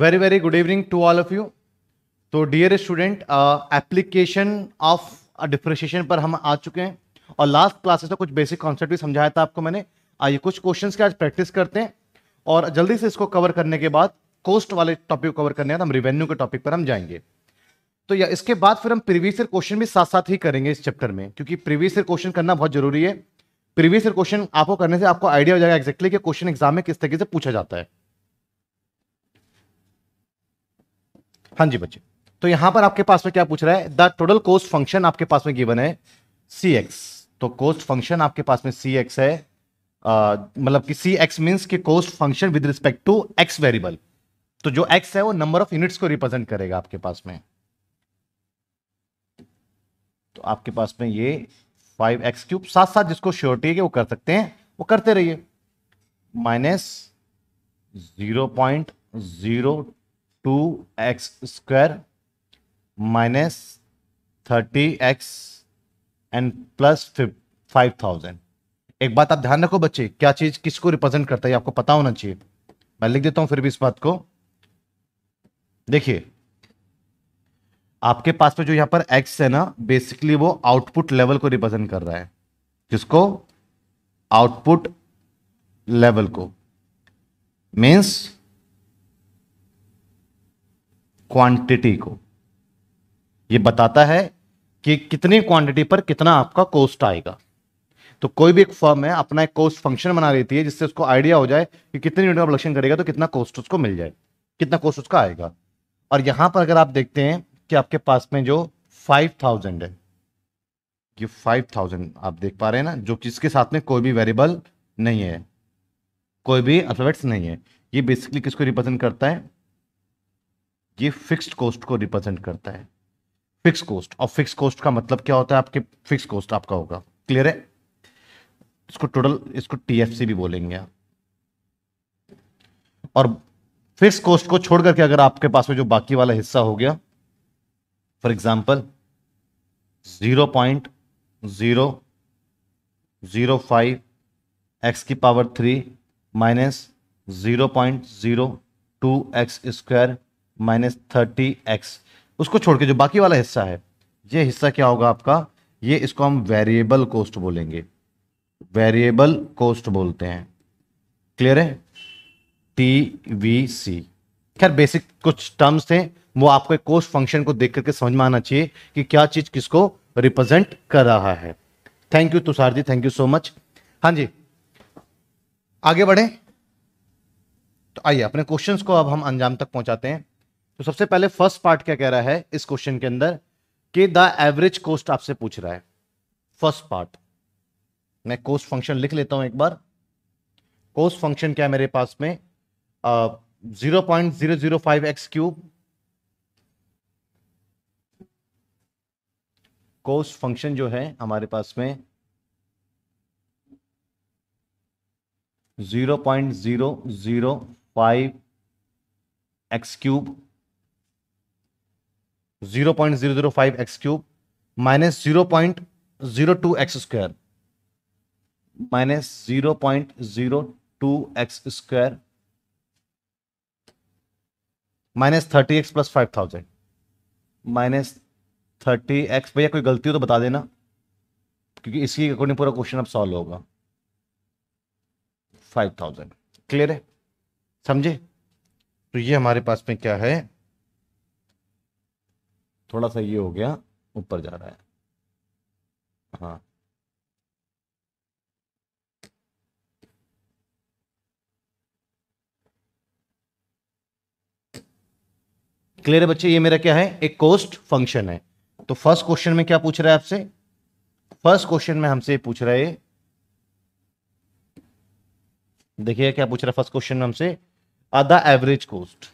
Very very good evening to all of you तो dear student application of differentiation पर हम आ चुके हैं और लास्ट क्लासेस में कुछ बेसिक कॉन्सेप्ट भी समझाया था आपको मैंने आइए कुछ क्वेश्चन के आज प्रैक्टिस करते हैं और जल्दी से इसको कवर करने के बाद कोस्ट वाले टॉपिक को कवर करने के बाद हम रिवेन्यू के टॉपिक पर हम जाएंगे तो या इसके बाद फिर हम प्रीवियस ईयर क्वेश्चन भी साथ साथ ही करेंगे इस चैप्टर में क्योंकि प्रीवियस ईयर क्वेश्चन करना बहुत जरूरी है प्रीवियस ईयर क्वेश्चन आपको करने से आपको आइडिया हो जाएगा एक्जैक्टली कि क्वेश्चन एग्जाम में किस तरीके से पूछा जाता है हाँ जी बच्चे तो यहां पर आपके पास में क्या पूछ रहा है द टोटल कोस्ट फंक्शन आपके पास में गिवन है सी एक्स तो कोस्ट फंक्शन आपके पास में सी एक्स है मतलब कि सी एक्स मीन्स के cost function with respect to X variable तो जो एक्स है वो नंबर ऑफ यूनिट्स को रिप्रेजेंट करेगा आपके पास में तो आपके पास में ये फाइव एक्स क्यूब साथ साथ जिसको श्योरिटी है कि वो कर सकते हैं वो करते रहिए minus zero point zero two x square minus thirty X and plus five thousand एक बात आप ध्यान रखो बच्चे क्या चीज किसको रिप्रेजेंट करता है आपको पता होना चाहिए मैं लिख देता हूं फिर भी इस बात को देखिए आपके पास में जो यहां पर एक्स है ना बेसिकली वो आउटपुट लेवल को रिप्रेजेंट कर रहा है किसको आउटपुट लेवल को मीन्स क्वांटिटी को ये बताता है कि कितनी क्वांटिटी पर कितना आपका कॉस्ट आएगा तो कोई भी एक फर्म है अपना एक कोस्ट फंक्शन बना लेती है जिससे उसको आइडिया हो जाए कि कितनी यूनिट का प्रोडक्शन करेगा तो कितना कोस्ट उसको मिल जाए कितना कोस्ट उसका आएगा और यहां पर अगर आप देखते हैं कि आपके पास में जो फाइव थाउजेंड है ये फाइव थाउजेंड आप देख पा रहे हैं ना जो किसके साथ में कोई भी वेरिएबल नहीं है कोई भी अल्फाबेट्स नहीं है ये बेसिकली किसको रिप्रेजेंट करता है ये फिक्स्ड कॉस्ट को रिप्रेजेंट करता है फिक्स कॉस्ट और फिक्स कॉस्ट का मतलब क्या होता है आपके फिक्स कॉस्ट आपका होगा क्लियर है इसको टोटल इसको टीएफसी भी बोलेंगे आप और फिक्स कॉस्ट को छोड़ करके अगर आपके पास में जो बाकी वाला हिस्सा हो गया for example zero point zero zero five X की power three minus zero point zero two x square minus thirty X उसको छोड़ के जो बाकी वाला हिस्सा है ये हिस्सा क्या होगा आपका ये इसको हम वेरिएबल कोस्ट बोलेंगे वेरिएबल कोस्ट बोलते हैं क्लियर है टी वी सी खैर बेसिक कुछ टर्म्स थे वो आपको एक कोस्ट फंक्शन को देख करके समझ में आना चाहिए कि क्या चीज किसको रिप्रेजेंट कर रहा है thank you Tushar ji thank you so much हाँ जी आगे बढ़े तो आइए अपने क्वेश्चंस को अब हम अंजाम तक पहुंचाते हैं तो सबसे पहले फर्स्ट पार्ट क्या कह रहा है इस क्वेश्चन के अंदर कि द एवरेज कोस्ट आपसे पूछ रहा है फर्स्ट पार्ट मैं कोस्ट फंक्शन लिख लेता हूं एक बार कोस्ट फंक्शन क्या है मेरे पास में zero point zero zero five X cube cost function जो है हमारे पास में zero point zero zero five X cube zero point zero zero five X cube minus zero point zero two x square minus zero point zero two x square minus thirty X plus five thousand minus thirty X भैया कोई गलती हो तो बता देना क्योंकि इसके according पूरा क्वेश्चन अब सॉल्व होगा फाइव थाउजेंड क्लियर है समझे तो ये हमारे पास में क्या है थोड़ा सा ये हो गया ऊपर जा रहा है हाँ क्लियर है बच्चे ये मेरा क्या है एक कोस्ट फंक्शन है तो फर्स्ट क्वेश्चन में क्या पूछ रहा है आपसे फर्स्ट क्वेश्चन में हमसे पूछ रहा है देखिए क्या पूछ रहा है फर्स्ट क्वेश्चन में हमसे आधा एवरेज कोस्ट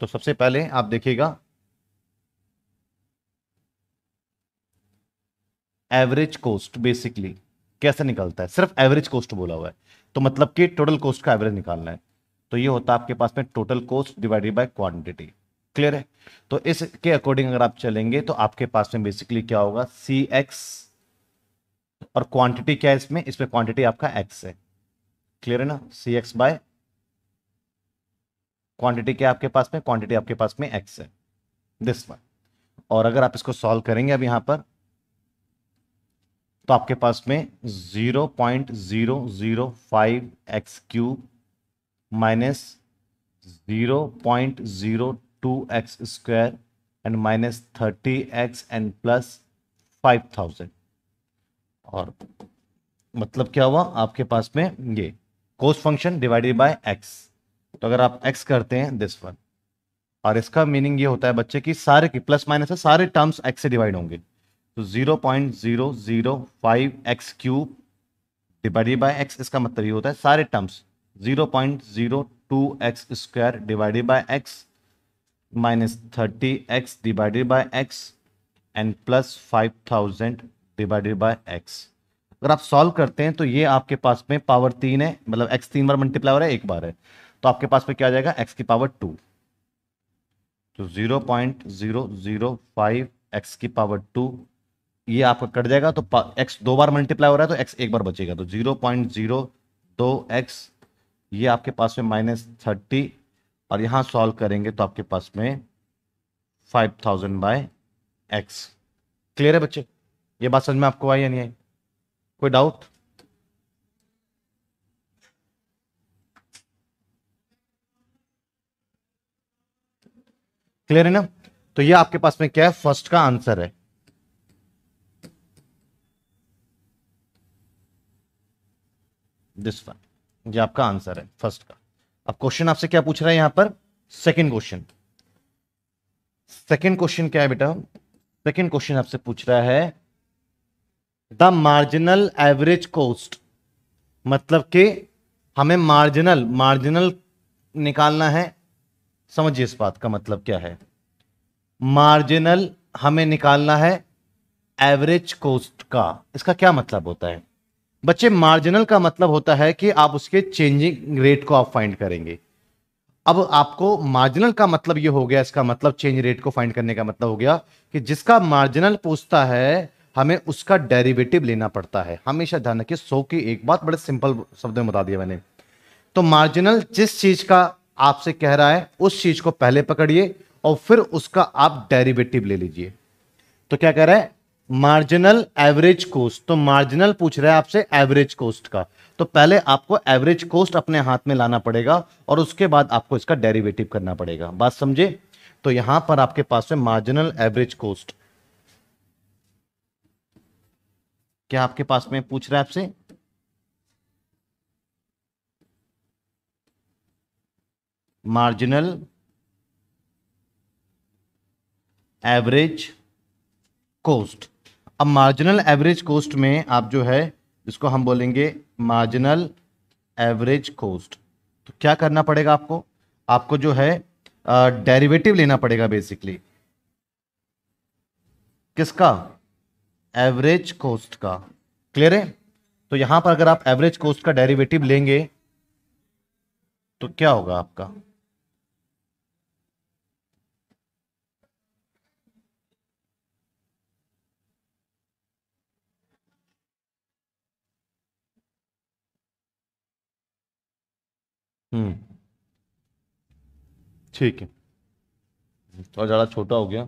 तो सबसे पहले आप देखिएगा एवरेज कोस्ट बेसिकली कैसे निकलता है सिर्फ एवरेज कोस्ट बोला हुआ है तो मतलब कि टोटल कॉस्ट का एवरेज निकालना है तो ये होता है आपके पास में total cost divided by quantity clear है तो इसके अकॉर्डिंग अगर आप चलेंगे तो आपके पास में बेसिकली क्या होगा सी एक्स और क्वांटिटी क्या है इसमें इसमें क्वांटिटी आपका एक्स है क्लियर है ना सी एक्स बाय क्वांटिटी क्या आपके पास में क्वांटिटी आपके पास में एक्स है दिस वन और अगर आप इसको सॉल्व करेंगे अब यहां पर तो आपके पास में zero point zero zero five X cube minus zero point zero two x square and minus thirty X and plus five thousand और मतलब क्या हुआ आपके पास में ये cost function divided by X तो अगर आप एक्स करते हैं दिस वन और इसका मीनिंग ये होता है बच्चे की सारे की प्लस माइनस है सारे टर्म्स एक्स से डिवाइड होंगे तो zero point zero zero five X cube divided by X इसका मतलब ये होता है सारे terms zero point zero two x square divided by X minus thirty X divided by X and plus five thousand divided by X अगर आप solve करते हैं तो ये आपके पास में पावर तीन है मतलब एक्स तीन बार मल्टीप्लाई हो रहा है एक बार है तो आपके पास में क्या आ जाएगा एक्स की पावर टू तो zero point zero zero five X की पावर टू ये आपका कट जाएगा तो एक्स दो बार मल्टीप्लाई हो रहा है तो एक्स एक बार बचेगा तो जीरो पॉइंट जीरो दो एक्स ये आपके पास में माइनस थर्टी और यहां सॉल्व करेंगे तो आपके पास में five thousand by X clear है बच्चे ये बात समझ में आपको आई या नहीं आई कोई डाउट क्लियर है ना तो ये आपके पास में क्या है फर्स्ट का आंसर है दिस वन ये आपका आंसर है फर्स्ट का अब क्वेश्चन आपसे क्या पूछ रहा है यहां पर सेकंड क्वेश्चन सेकंड क्वेश्चन क्या है बेटा सेकंड क्वेश्चन आपसे पूछ रहा है द मार्जिनल एवरेज कोस्ट मतलब कि हमें मार्जिनल मार्जिनल निकालना है समझिए इस बात का मतलब क्या है मार्जिनल हमें निकालना है एवरेज कोस्ट का इसका क्या मतलब होता है बच्चे मार्जिनल का मतलब होता है कि आप उसके चेंजिंग रेट को आप फाइंड करेंगे अब आपको मार्जिनल का मतलब ये हो गया इसका मतलब चेंज रेट को फाइंड करने का मतलब हो गया कि जिसका मार्जिनल पूछता है हमें उसका डेरिवेटिव लेना पड़ता है हमेशा ध्यान रखिए सो की एक बात बड़े सिंपल शब्द में बता दिया मैंने तो मार्जिनल जिस चीज का आपसे कह रहा है उस चीज को पहले पकड़िए और फिर उसका आप डेरिवेटिव ले लीजिए तो क्या कह रहा है मार्जिनल एवरेज कोस्ट तो मार्जिनल पूछ रहा है आपसे एवरेज कोस्ट का तो पहले आपको एवरेज कोस्ट अपने हाथ में लाना पड़ेगा और उसके बाद आपको इसका डेरिवेटिव करना पड़ेगा बात समझे तो यहां पर आपके पास है मार्जिनल एवरेज कोस्ट क्या आपके पास में पूछ रहा है आपसे मार्जिनल एवरेज कोस्ट अब मार्जिनल एवरेज कोस्ट में आप जो है इसको हम बोलेंगे मार्जिनल एवरेज कोस्ट तो क्या करना पड़ेगा आपको आपको जो है डेरिवेटिव लेना पड़ेगा बेसिकली किसका एवरेज कोस्ट का क्लियर है तो यहां पर अगर आप एवरेज कोस्ट का डेरिवेटिव लेंगे तो क्या होगा आपका हम्म ठीक है थोड़ा ज़्यादा छोटा हो गया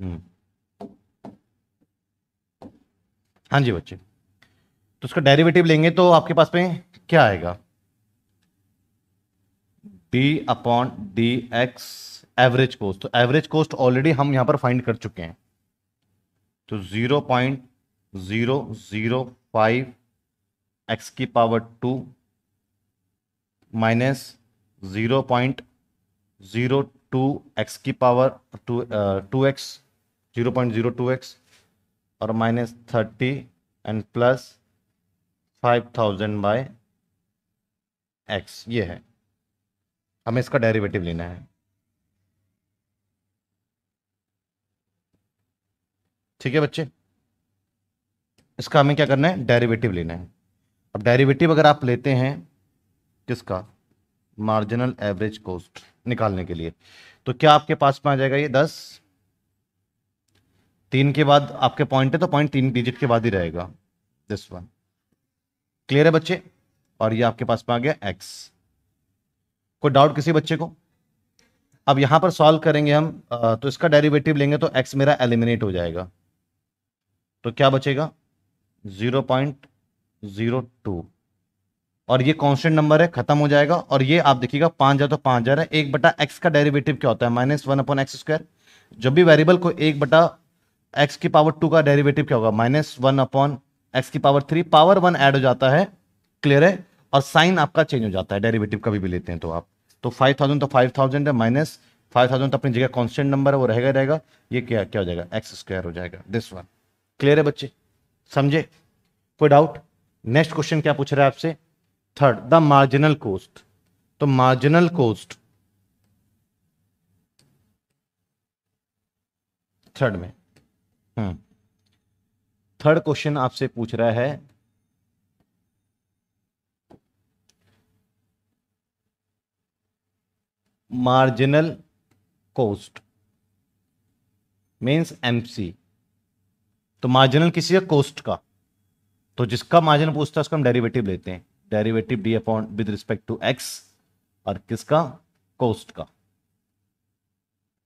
हम्म। हाँ जी बच्चे तो उसका डेरिवेटिव लेंगे तो आपके पास में क्या आएगा D upon D X average cost तो एवरेज कोस्ट ऑलरेडी हम यहां पर फाइंड कर चुके हैं तो zero point zero zero five X की power two minus zero point zero two X की power two two X zero point zero two X और minus thirty and plus five thousand by X ये है हमें इसका derivative लेना है ठीक है बच्चे इसका हमें क्या करना है डेरिवेटिव लेना है अब डेरिवेटिव अगर आप लेते हैं किसका मार्जिनल एवरेज कॉस्ट निकालने के लिए तो क्या आपके पास में आ जाएगा ये दस तीन के बाद आपके पॉइंट है तो पॉइंट तीन डिजिट के बाद ही रहेगा दिस वन क्लियर है बच्चे और ये आपके पास में आ गया एक्स कोई डाउट किसी बच्चे को अब यहां पर सॉल्व करेंगे हम तो इसका डेरिवेटिव लेंगे तो एक्स मेरा एलिमिनेट हो जाएगा तो क्या बचेगा जीरो पॉइंट जीरो टू और ये कांस्टेंट नंबर है खत्म हो जाएगा और ये आप देखिएगा पांच हजार तो पांच हजार है एक बटा एक्स का डेरिवेटिव क्या होता है minus one upon x square जब भी वेरिएबल को एक बटा एक्स की पावर टू का डेरिवेटिव क्या होगा माइनस वन अपॉन एक्स की power three power one add हो जाता है क्लियर है और साइन आपका चेंज हो जाता है डेरिवेटिव कभी भी लेते हैं तो आप तो फाइव थाउजेंड तो फाइव थाउजेंड है माइनस फाइव थाउजेंड तो अपनी जगह कॉन्स्टेंट नंबर है वो रहेगा रहेगा ये क्या क्या हो जाएगा एक्स स्क्वायर हो जाएगा दिस वन क्लियर है बच्चे समझे कोई डाउट नेक्स्ट क्वेश्चन क्या पूछ रहा है आपसे थर्ड द मार्जिनल कोस्ट तो मार्जिनल कोस्ट थर्ड में हम्म थर्ड क्वेश्चन आपसे पूछ रहा है मार्जिनल कोस्ट मीन्स एमसी तो मार्जिनल किसी है कोस्ट का तो जिसका मार्जिन पूछता है उसका हम डेरिवेटिव लेते हैं derivative D upon with respect to X और किसका कोस्ट का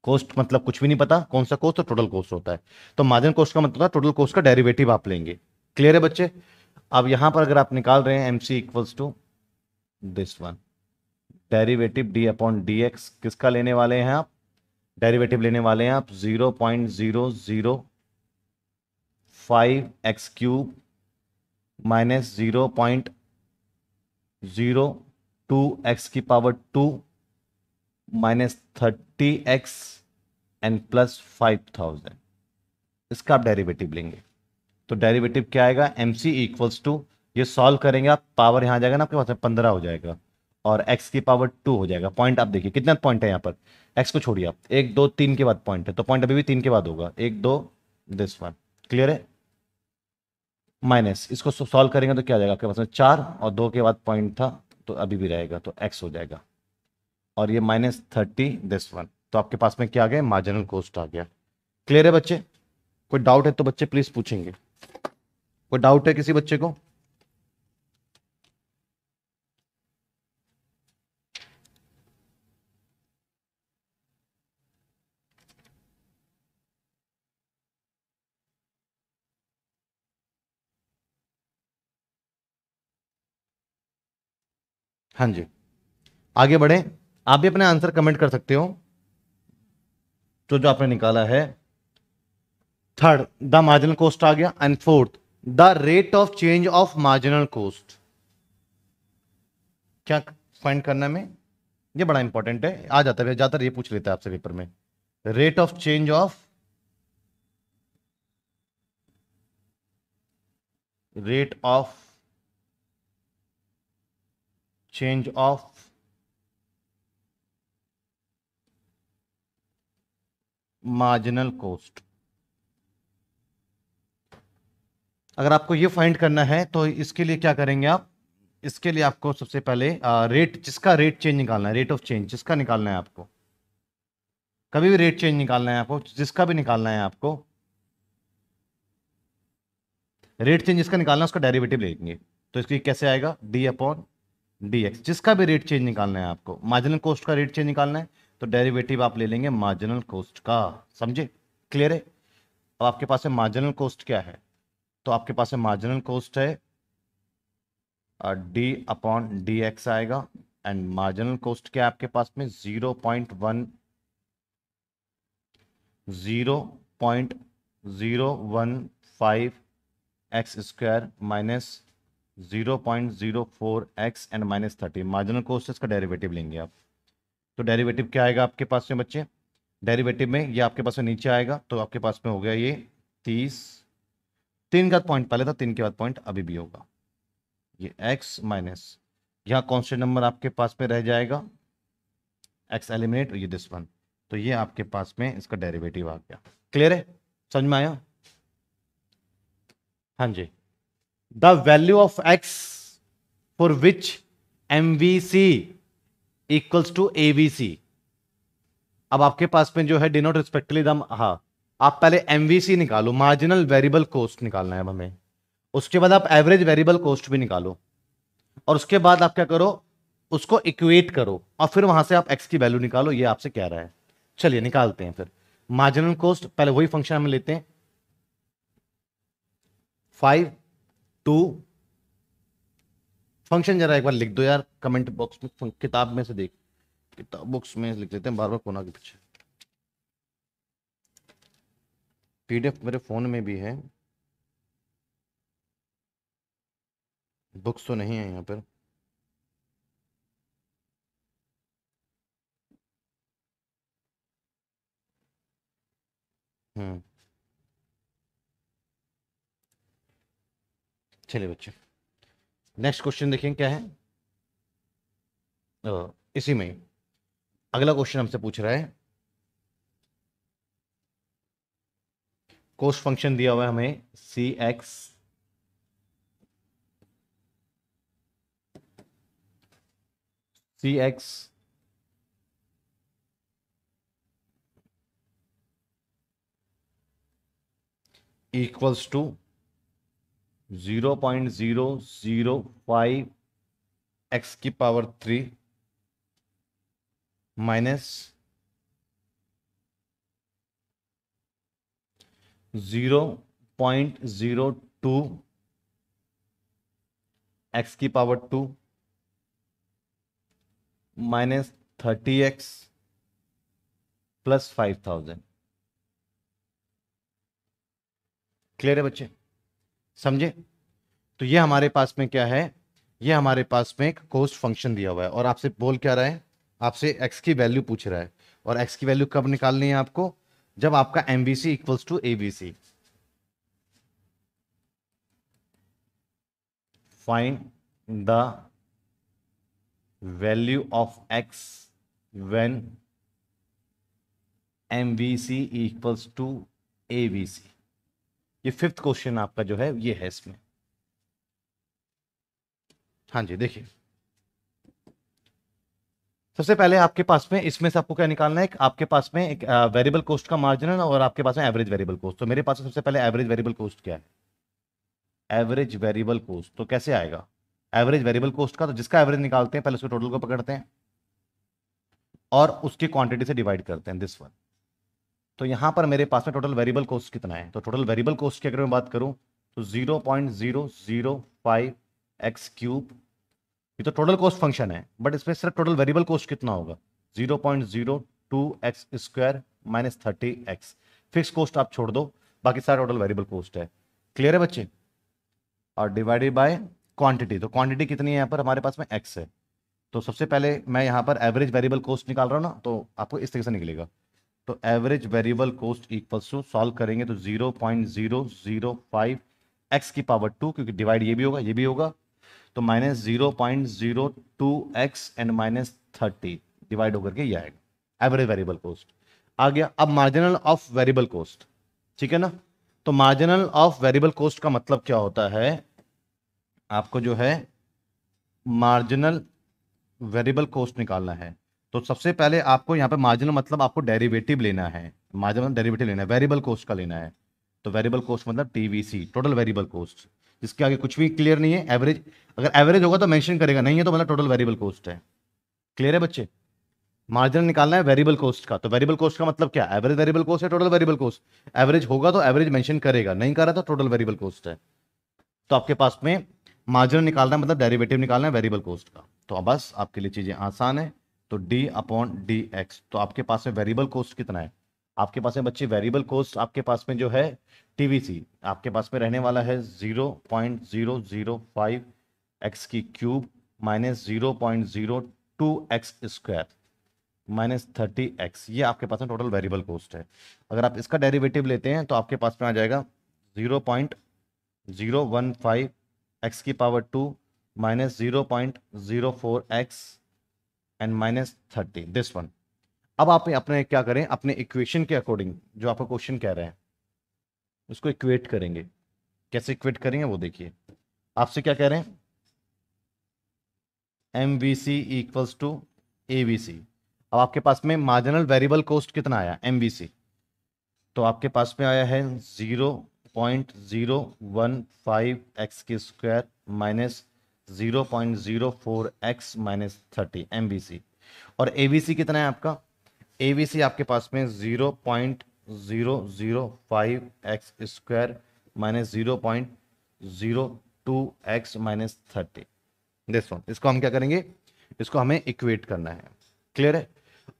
कोस्ट मतलब कुछ भी नहीं पता कौन सा कोस्ट तो टोटल कोस्ट होता है तो मार्जिन कोस्ट का मतलब टोटल कोस्ट का डेरिवेटिव आप लेंगे क्लियर है बच्चे अब यहां पर अगर आप निकाल रहे हैं MC equals to this one derivative D upon D x किसका लेने वाले हैं आप डेरिवेटिव लेने वाले हैं आप zero point zero zero five X cube minus zero point zero two X की power two minus thirty X and plus five thousand इसका आप डेरिवेटिव लेंगे तो डेरिवेटिव क्या आएगा एम सी इक्वल्स टू ये सॉल्व करेंगे आप पावर यहां जाएगा ना आपके पास पंद्रह हो जाएगा और x की पावर टू हो जाएगा पॉइंट आप देखिए कितना पॉइंट है यहां पर x को छोड़िए आप एक दो तीन के बाद पॉइंट है तो पॉइंट अभी भी तीन के बाद होगा एक दो दिस वन क्लियर है माइनस इसको सॉल्व करेंगे तो क्या आ जाएगा आपके पास में चार और दो के बाद पॉइंट था तो अभी भी रहेगा तो एक्स हो जाएगा और ये माइनस थर्टी दिस वन तो आपके पास में क्या आ गया मार्जिनल कोस्ट आ गया क्लियर है बच्चे कोई डाउट है तो बच्चे प्लीज़ पूछेंगे कोई डाउट है किसी बच्चे को हाँ जी आगे बढ़े आप भी अपने आंसर कमेंट कर सकते हो तो जो आपने निकाला है थर्ड द मार्जिनल कॉस्ट आ गया and fourth the rate of change of marginal cost क्या फाइंड करना में ये बड़ा इंपॉर्टेंट है आ जाता है ज्यादातर ये पूछ लेता है आपसे पेपर में rate of change of rate of change of marginal cost अगर आपको ये फाइंड करना है तो इसके लिए क्या करेंगे आप इसके लिए आपको सबसे पहले रेट जिसका रेट चेंज निकालना है रेट ऑफ चेंज जिसका निकालना है आपको कभी भी रेट चेंज निकालना है आपको जिसका भी निकालना है आपको रेट चेंज जिसका निकालना है उसका डेरिवेटिव लेंगे तो इसकी कैसे आएगा डी अपॉन डी एक्स जिसका भी रेट चेंज निकालना है आपको मार्जिनल कोस्ट का रेट चेंज निकालना है तो डेरिवेटिव आप ले लेंगे मार्जिनल कोस्ट का समझे क्लियर है अब आपके पास है मार्जिनल कोस्ट क्या है तो आपके पास है मार्जिनल कोस्ट है डी अपॉन डी एक्स आएगा एंड मार्जिनल कॉस्ट क्या है आपके पास में zero point one zero point zero one five X square minus zero point zero four X and minus thirty marginal cost इसका डेरिवेटिव लेंगे आप तो डेरिवेटिव क्या आएगा आपके पास में बच्चे डेरिवेटिव में ये आपके पास में नीचे आएगा तो आपके पास में हो गया ये तीस तीन का पॉइंट पहले था तीन के बाद पॉइंट अभी भी होगा ये एक्स माइनस यहाँ कॉन्स्टेंट नंबर आपके पास में रह जाएगा एक्स एलिमिनेट ये दिस वन तो ये आपके पास में इसका डेरिवेटिव आ गया क्लियर है समझ में आया हाँ जी value for which M V C equals to A B C अब आपके पास में जो है डिनोट रिस्पेक्टली दम हा आप पहले सी निकालो मार्जिनल वेरिएबल कॉस्ट निकालना है हमें उसके बाद आप एवरेज वेरिएबल कॉस्ट भी निकालो और उसके बाद आप क्या करो उसको इक्वेट करो और फिर वहां से आप एक्स की वैल्यू निकालो ये आपसे कह रहा है चलिए निकालते हैं फिर मार्जिनल कॉस्ट पहले वही फंक्शन हम लेते हैं फाइव टू फंक्शन जरा एक बार लिख दो यार कमेंट बॉक्स में किताब में से देख किताब बॉक्स में लिख लेते हैं बार बार कोना के पीछे पीडीएफ मेरे फ़ोन में भी है बुक्स तो नहीं है यहाँ पर हम्म चलिए बच्चे नेक्स्ट क्वेश्चन देखें क्या है इसी में अगला क्वेश्चन हमसे पूछ रहा है कोस्ट फंक्शन दिया हुआ है हमें C X C X equals to zero point zero zero five X की power three minus zero point zero two X की power two minus thirty X plus five thousand clear है बच्चे समझे तो ये हमारे पास में क्या है ये हमारे पास में एक कोस्ट फंक्शन दिया हुआ है और आपसे बोल क्या रहा है आपसे एक्स की वैल्यू पूछ रहा है और एक्स की वैल्यू कब निकालनी है आपको जब आपका M B C equals to A B C find the value of X when M B C equals to A B C ये फिफ्थ क्वेश्चन आपका जो है ये है इसमें हाँ जी देखिए सबसे पहले आपके पास में इसमें से आपको क्या निकालना है आपके पास में एक वेरिएबल कॉस्ट का मार्जिन है और आपके पास में एवरेज वेरिएबल कॉस्ट तो मेरे पास सबसे पहले एवरेज वेरिएबल कॉस्ट क्या है एवरेज वेरिएबल कॉस्ट तो कैसे आएगा एवरेज वेरिएबल कॉस्ट का तो जिसका एवरेज निकालते हैं पहले उसके टोटल को पकड़ते हैं और उसकी क्वांटिटी से डिवाइड करते हैं दिस वन तो यहाँ पर मेरे पास में टोटल वेरिएबल कॉस्ट कितना है तो टोटल वेरिएबल कॉस्ट की अगर मैं बात करूँ तो zero point zero zero five X cube ये तो टोटल कॉस्ट फंक्शन है बट इसमें सिर्फ टोटल वेरिएबल कॉस्ट कितना होगा zero point zero two x square minus thirty X fix cost आप छोड़ दो बाकी सारा टोटल वेरिएबल कॉस्ट है क्लियर है बच्चे और डिवाइडेड बाय क्वांटिटी तो क्वांटिटी कितनी है यहाँ पर हमारे पास में एक्स है तो सबसे पहले मैं यहाँ पर एवरेज वेरिएबल कॉस्ट निकाल रहा हूँ ना तो आपको इस तरीके से निकलेगा तो average variable cost equals to solve करेंगे तो zero point zero zero five X की पावर टू क्योंकि डिवाइड ये भी होगा ये भी होगा तो minus zero point zero two X and minus thirty divide होकर के ये आएगा एवरेज वेरिएबल कॉस्ट आ गया अब मार्जिनल ऑफ वेरिएबल कॉस्ट ठीक है ना तो मार्जिनल ऑफ वेरिएबल कॉस्ट का मतलब क्या होता है आपको जो है मार्जिनल वेरिएबल कॉस्ट निकालना है तो सबसे पहले आपको यहाँ पे मार्जिनल मतलब आपको डेरिवेटिव लेना है मार्जिनल मतलब डेरिवेटिव लेना है वेरिएबल कोस्ट का लेना है तो वेरिएबल कोस्ट मतलब टीवीसी टोटल वेरिएबल कोस्ट जिसके आगे कुछ भी क्लियर नहीं है एवरेज अगर एवरेज होगा तो मैंशन करेगा नहीं है तो मतलब टोटल वेरिएबल कोस्ट है क्लियर है बच्चे मार्जिन निकालना है वेरिएबल कोस्ट का तो वेरिएबल कोस्ट का मतलब क्या एवरेज वेरिएबल कोस्ट है टोटल वेरिएबल कोस्ट एवरेज होगा तो एवरेज मेंशन करेगा नहीं कर रहा तो टोटल वेरिएबल कोस्ट है तो आपके पास में मार्जिनल निकालना है मतलब डेरिवेटिव निकालना है वेरिएबल कोस्ट का तो बस आपके लिए चीज़ें आसान है तो डी अपॉन डी एक्स तो आपके पास में वेरिएबल कोस्ट कितना है आपके पास में बच्चे वेरिएबल कोस्ट आपके पास में जो है टीवीसी आपके पास में रहने वाला है zero point zero zero five X की cube minus zero point zero two x square minus thirty X ये आपके पास में टोटल वेरिएबल कोस्ट है अगर आप इसका डेरिवेटिव लेते हैं तो आपके पास में आ जाएगा zero point zero one five X की power two minus zero point zero four X and minus thirty this one अब आप अपने क्या करें अपने इक्वेशन के अकॉर्डिंग जो आपका क्वेश्चन कह रहे हैं उसको इक्वेट करेंगे कैसे इक्वेट करेंगे वो देखिए आपसे क्या कह रहे हैं M V C equals to A V C अब आपके पास में मार्जिनल वेरिएबल कॉस्ट कितना आया एम वी सी तो आपके पास में आया है zero point zero one five X के square minus zero point zero four X minus thirty M B C और ए बी सी कितना है आपका ए बी सी आपके पास में zero point zero zero five X square minus zero point zero two X minus thirty this one इसको हम क्या करेंगे इसको हमें इक्वेट करना है क्लियर है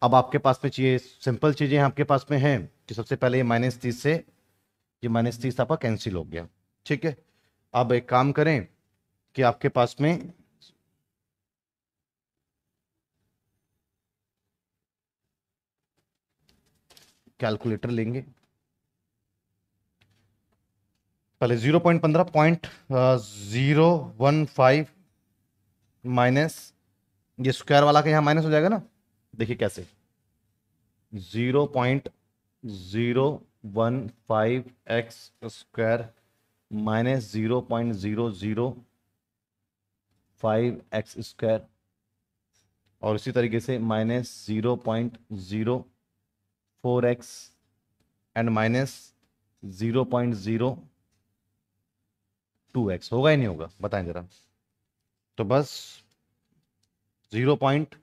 अब आपके पास में चाहिए सिंपल चीज़ें आपके पास में हैं कि सबसे पहले ये माइनस तीस से ये माइनस तीस आपका कैंसिल हो गया ठीक है अब एक काम करें कि आपके पास में कैलकुलेटर लेंगे पहले जीरो पॉइंट पंद्रह point zero one five minus ये स्क्वायर वाला का यहां माइनस हो जाएगा ना देखिए कैसे zero point zero one five X square minus zero point zero zero five X square और इसी तरीके से minus zero point zero four X and minus zero point zero two X होगा ही नहीं होगा बताएं ज़रा तो बस zero point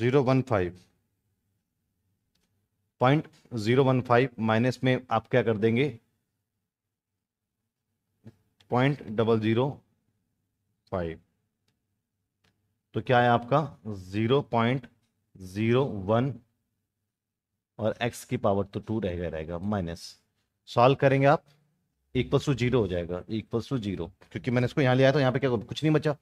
zero one five point zero one five minus में आप क्या कर देंगे पॉइंट डबल ज़ीरो फाइव तो क्या है आपका ज़ीरो पॉइंट ज़ीरो वन और x की पावर तो टू रहेगा रहेगा माइनस सॉल्व करेंगे आप इक्वल टू जीरो हो जाएगा इक्वल टू जीरो क्योंकि मैंने इसको यहाँ लिया तो यहाँ पे क्या कुछ नहीं बचा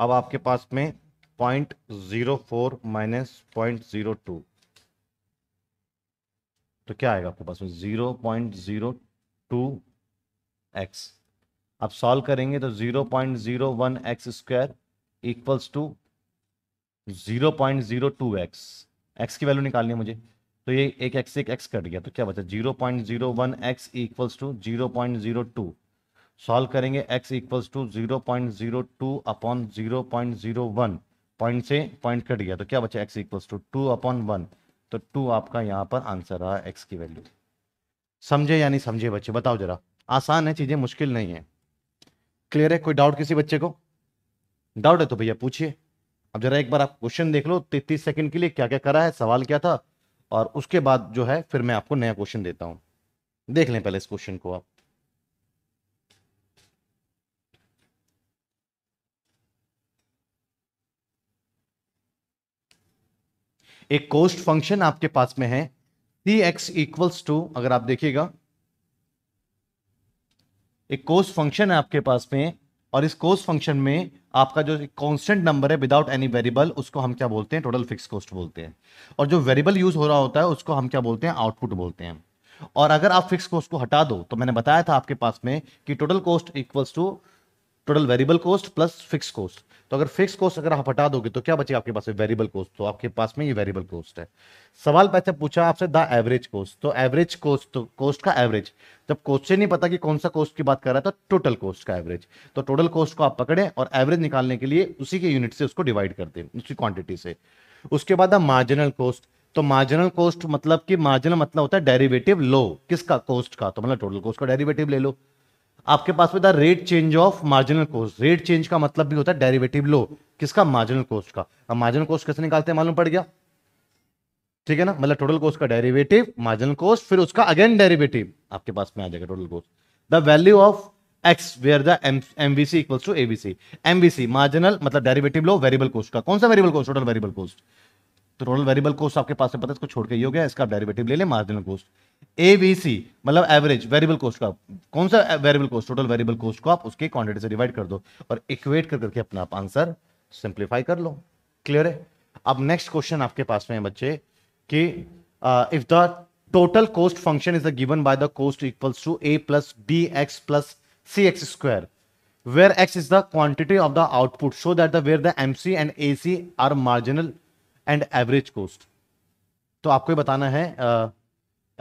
अब आपके पास में point zero four minus point zero two तो क्या आएगा आपके पास में zero point zero two x आप सॉल्व करेंगे तो zero point zero one x square equals to zero point zero two x x की वैल्यू निकालनी है मुझे तो ये एक एक्स एक एक्स कट गया तो क्या बचा zero point zero one x equals to zero point zero two solve करेंगे x equals to zero point zero two upon zero point zero one point से पॉइंट कट गया तो क्या बचा x equals to two upon one तो two आपका यहाँ पर आंसर रहा एक्स की वैल्यू समझे या नहीं समझे बच्चे बताओ जरा आसान है चीज़ें मुश्किल नहीं है क्लियर है कोई डाउट किसी बच्चे को डाउट है तो भैया पूछिए अब जरा एक बार आप क्वेश्चन देख लो तैतीस सेकंड के लिए क्या क्या करा है सवाल क्या था और उसके बाद जो है फिर मैं आपको नया क्वेश्चन देता हूं देख लें पहले इस क्वेश्चन को आप एक कोस्ट फंक्शन आपके पास में है सी एक्स इक्वल्स टू अगर आप देखिएगा एक कोस्ट फंक्शन है आपके पास में और इस कोस्ट फंक्शन में आपका जो कांस्टेंट नंबर है विदाउट एनी वेरिएबल उसको हम क्या बोलते हैं टोटल फिक्स कोस्ट बोलते हैं और जो वेरिएबल यूज हो रहा होता है उसको हम क्या बोलते हैं आउटपुट बोलते हैं और अगर आप फिक्स कोस्ट को हटा दो तो मैंने बताया था आपके पास में कि total cost equals to total variable cost plus fix cost तो अगर फिक्स कॉस्ट अगर आप हटा दोगे तो क्या बचेगा आपके पास वेरिएबल कॉस्ट तो आपके पास में ये वेरिएबल कॉस्ट है सवाल पैसे अच्छा पूछा आपसे द एवरेज कॉस्ट तो एवरेज कॉस्ट तो कॉस्ट का एवरेज जब कॉस्ट से नहीं पता कि कौन सा कॉस्ट की बात कर रहा है तो टोटल कॉस्ट का एवरेज तो टोटल कॉस्ट को आप पकड़ें और एवरेज निकालने के लिए उसी के यूनिट से उसको डिवाइड कर हैं उसकी क्वांटिटी से उसके बाद द मार्जिनल कॉस्ट तो मार्जिनल कॉस्ट मतलब कि मार्जिनल मतलब होता है डेरिवेटिव लो किसका कॉस्ट का तो मतलब टोटल कॉस्ट का डेरिवेटिव ले लो आपके पास में था rate change of marginal cost rate change का मतलब भी होता है डेरिवेटिव लो किसका मार्जिनल कोस्ट का अब मार्जिनल कोस्ट कैसे निकालते हैं मालूम पड़ गया ठीक है ना मतलब टोटल कोस्ट का डेरिवेटिव मार्जिनल कोस्ट फिर उसका अगेन डेरिवेटिव आपके पास में आ जाएगा total cost the value of x where the MVC equals to ABC MVC marginal मतलब डेरिवेटिव लो वेरिएबल कोस्ट का कौन सा variable cost total variable cost तो टोटल वेरिएबल कोस्ट आपके पास से पता है इसको छोड़ के ये हो गया इसका डेरिवेटिव ले ले marginal cost a B c मतलब एवरेज वेरिएबल कॉस्ट का कौन सा variable cost total variable cost को आप उसके क्वांटिटी से डिवाइड कर दो और इक्वेट कर करके अपना आप आंसर सिंप्लीफाई कर लो क्लियर है अब नेक्स्ट क्वेश्चन आपके पास में है बच्चे कि if the total cost function is the given by the cost equals to a plus b x plus c x square where x is the quantity of the output show that the where the mc and ac are marginal and average cost तो आपको ये बताना है uh,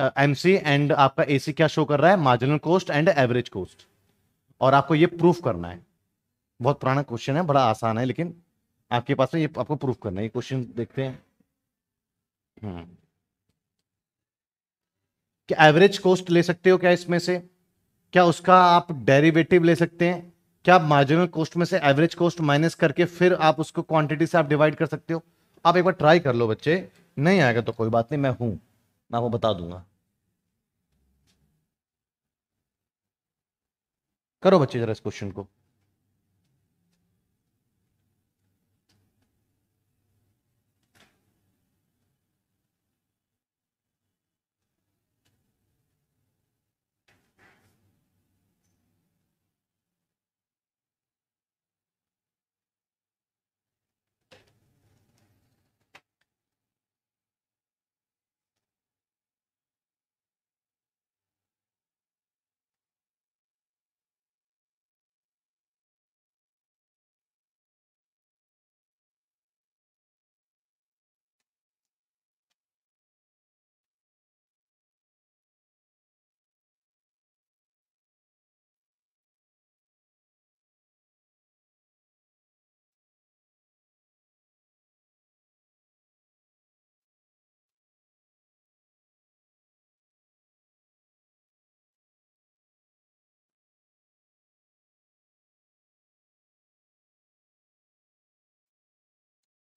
MC and आपका AC क्या show कर रहा है marginal cost and average cost और आपको ये प्रूफ करना है बहुत पुराना क्वेश्चन है बड़ा आसान है लेकिन आपके पास में ये आपको प्रूफ करना है ये क्वेश्चन देखते हैं हम्म। कि एवरेज कोस्ट ले सकते हो क्या इसमें से क्या उसका आप डेरिवेटिव ले सकते हैं क्या मार्जिनल कॉस्ट में से एवरेज कॉस्ट माइनस करके फिर आप उसको क्वांटिटी से आप डिवाइड कर सकते हो आप एक बार ट्राई कर लो बच्चे नहीं आएगा तो कोई बात नहीं मैं हूं मैं आपको बता दूंगा करो बच्चे जरा इस क्वेश्चन को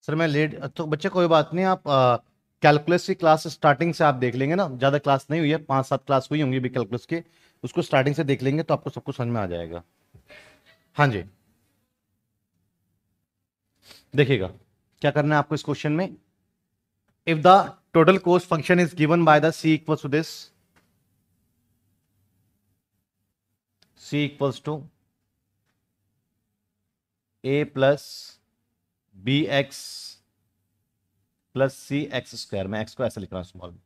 सर मैं लेट तो बच्चे कोई बात नहीं आप कैलकुलस की क्लास स्टार्टिंग से आप देख लेंगे ना ज़्यादा क्लास नहीं हुई है पाँच सात क्लास हुई होंगी भी कैलकुलस की उसको स्टार्टिंग से देख लेंगे तो आपको सब कुछ समझ में आ जाएगा हाँ जी देखिएगा क्या करना है आपको इस क्वेश्चन में if the total cost function is given by the C equals to this C equals to a plus b x plus c x square में एक्स को ऐसे लिख रहा हूं स्मॉल में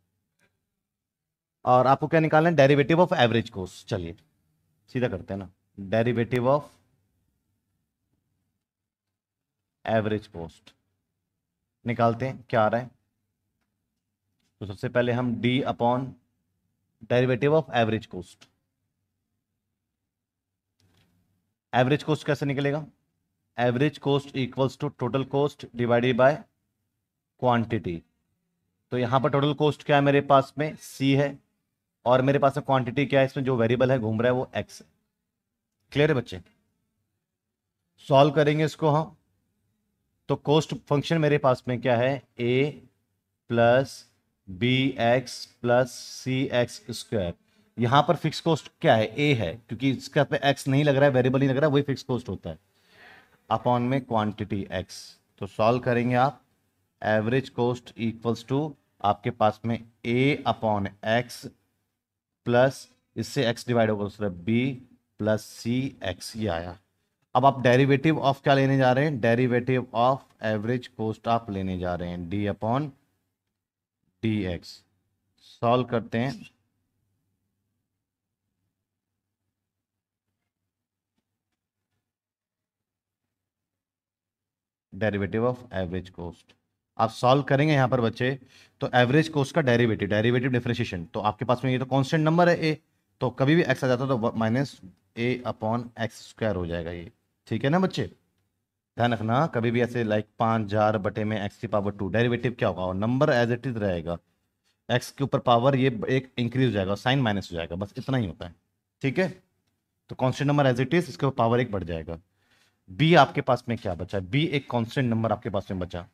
और आपको क्या निकालना है डेरिवेटिव ऑफ एवरेज कोस्ट चलिए सीधा करते हैं ना डेरिवेटिव ऑफ एवरेज कोस्ट निकालते हैं क्या आ रहा है तो सबसे पहले हम d upon derivative of average cost average cost कैसे निकलेगा average cost equals to total cost divided by quantity तो यहां पर टोटल कॉस्ट क्या है मेरे पास में सी है और मेरे पास में क्वांटिटी क्या है इसमें जो वेरिएबल है घूम रहा है वो एक्स है क्लियर है बच्चे सॉल्व करेंगे इसको हम तो कोस्ट फंक्शन मेरे पास में क्या है a plus b x plus c x square यहां पर फिक्स कॉस्ट क्या है ए है क्योंकि इसका पे एक्स नहीं लग रहा है वेरिएबल नहीं लग रहा है वही फिक्स कॉस्ट होता है अपॉन में क्वांटिटी एक्स तो सॉल्व करेंगे आप एवरेज कॉस्ट इक्वल्स टू आपके पास में ए अपॉन एक्स प्लस इससे एक्स डिवाइड होगा दूसरा बी प्लस सी एक्स ये आया अब आप डेरिवेटिव ऑफ क्या लेने जा रहे हैं डेरिवेटिव ऑफ एवरेज कोस्ट आप लेने जा रहे हैं d upon D x solve करते हैं डेरिवेटिव ऑफ एवरेज कॉस्ट आप सॉल्व करेंगे यहाँ पर बच्चे तो एवरेज कॉस्ट का डेरिवेटिव डेरिवेटिव डिफ्रेंशिएशन तो आपके पास में ये तो कांस्टेंट नंबर है ए तो कभी भी एक्स आ जाता तो minus a upon x square हो जाएगा ये ठीक है ना बच्चे ध्यान रखना कभी भी ऐसे लाइक पाँच हजार बटे में एक्स की पावर टू डेरिवेटिव क्या होगा और नंबर एज इट इज रहेगा एक्स के ऊपर पावर ये एक इंक्रीज हो जाएगा साइन माइनस हो जाएगा बस इतना ही होता है ठीक है तो constant number as it is इसके ऊपर पावर एक बढ़ जाएगा बी आपके पास में क्या बचा बी एक कॉन्स्टेंट नंबर आपके पास में बचा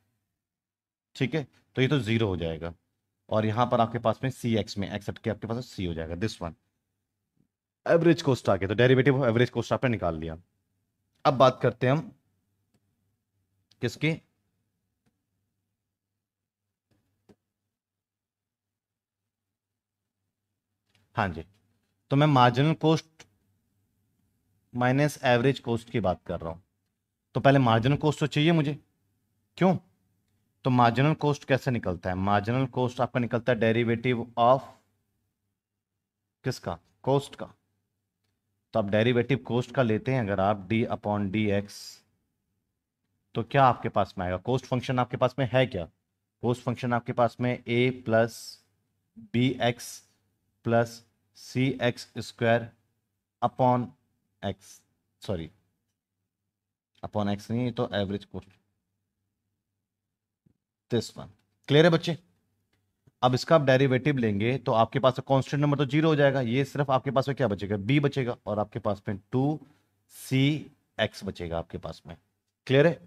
ठीक है तो ये तो जीरो हो जाएगा और यहां पर आपके पास में सी एक्स में एक्सेप्ट के आपके पास सी हो जाएगा दिस वन एवरेज कोस्ट आके तो डेरिवेटिव ऑफ एवरेज कोस्ट आपने निकाल लिया अब बात करते हैं हम किसकी हाँ जी तो मैं marginal cost minus average cost की बात कर रहा हूं तो पहले मार्जिनल कॉस्ट तो चाहिए मुझे क्यों तो मार्जिनल कॉस्ट कैसे निकलता है मार्जिनल कॉस्ट आपका निकलता है डेरिवेटिव ऑफ किसका कॉस्ट का तो आप डेरिवेटिव कॉस्ट का लेते हैं अगर आप डी अपॉन डी एक्स तो क्या आपके पास में आएगा कोस्ट फंक्शन आपके पास में है क्या कोस्ट फंक्शन आपके पास में a plus b x plus c x square upon x sorry upon x नहीं तो average cost this one clear है बच्चे अब इसका आप डेरिवेटिव लेंगे तो आपके पास कांस्टेंट नंबर तो जीरो हो जाएगा ये सिर्फ आपके पास में क्या बचेगा बी बचेगा और आपके पास में टू सी एक्स बचेगा आपके पास में क्लियर है